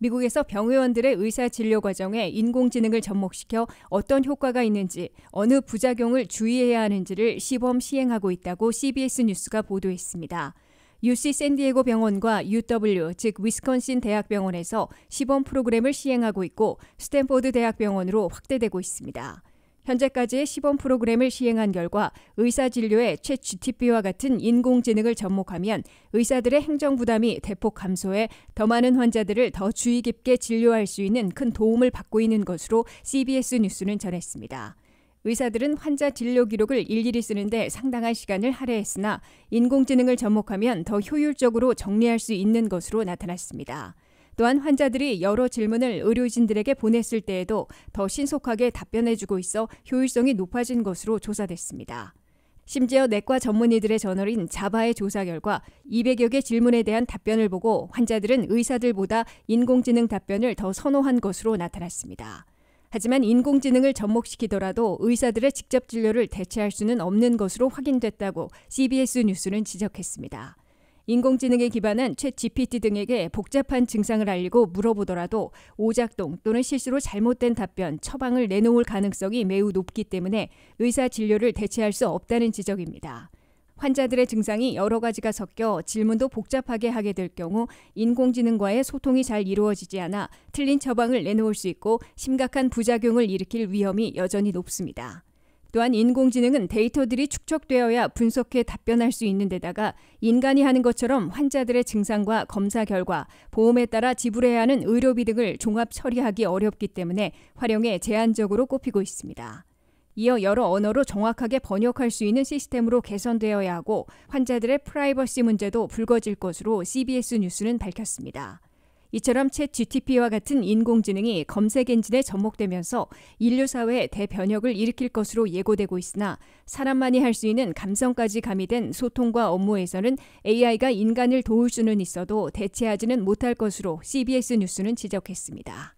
미국에서 병의원들의 의사 진료 과정에 인공지능을 접목시켜 어떤 효과가 있는지, 어느 부작용을 주의해야 하는지를 시범 시행하고 있다고 CBS 뉴스가 보도했습니다. UC 샌디에고 병원과 UW 즉 위스콘신 대학병원에서 시범 프로그램을 시행하고 있고 스탠포드 대학병원으로 확대되고 있습니다. 현재까지의 시범 프로그램을 시행한 결과 의사 진료의 최 GTP와 같은 인공지능을 접목하면 의사들의 행정 부담이 대폭 감소해 더 많은 환자들을 더 주의 깊게 진료할 수 있는 큰 도움을 받고 있는 것으로 CBS 뉴스는 전했습니다. 의사들은 환자 진료 기록을 일일이 쓰는데 상당한 시간을 할애했으나 인공지능을 접목하면 더 효율적으로 정리할 수 있는 것으로 나타났습니다. 또한 환자들이 여러 질문을 의료진들에게 보냈을 때에도 더 신속하게 답변해주고 있어 효율성이 높아진 것으로 조사됐습니다. 심지어 내과 전문의들의 저널인 자바의 조사 결과 200여 개 질문에 대한 답변을 보고 환자들은 의사들보다 인공지능 답변을 더 선호한 것으로 나타났습니다. 하지만 인공지능을 접목시키더라도 의사들의 직접 진료를 대체할 수는 없는 것으로 확인됐다고 CBS 뉴스는 지적했습니다. 인공지능에 기반한 최 GPT 등에게 복잡한 증상을 알리고 물어보더라도 오작동 또는 실수로 잘못된 답변, 처방을 내놓을 가능성이 매우 높기 때문에 의사 진료를 대체할 수 없다는 지적입니다. 환자들의 증상이 여러 가지가 섞여 질문도 복잡하게 하게 될 경우 인공지능과의 소통이 잘 이루어지지 않아 틀린 처방을 내놓을 수 있고 심각한 부작용을 일으킬 위험이 여전히 높습니다. 또한 인공지능은 데이터들이 축적되어야 분석해 답변할 수 있는 데다가 인간이 하는 것처럼 환자들의 증상과 검사 결과, 보험에 따라 지불해야 하는 의료비 등을 종합 처리하기 어렵기 때문에 활용에 제한적으로 꼽히고 있습니다. 이어 여러 언어로 정확하게 번역할 수 있는 시스템으로 개선되어야 하고 환자들의 프라이버시 문제도 불거질 것으로 CBS 뉴스는 밝혔습니다. 이처럼 채 GTP와 같은 인공지능이 검색 엔진에 접목되면서 인류 사회의 대변혁을 일으킬 것으로 예고되고 있으나 사람만이 할 수 있는 감성까지 가미된 소통과 업무에서는 AI가 인간을 도울 수는 있어도 대체하지는 못할 것으로 CBS 뉴스는 지적했습니다.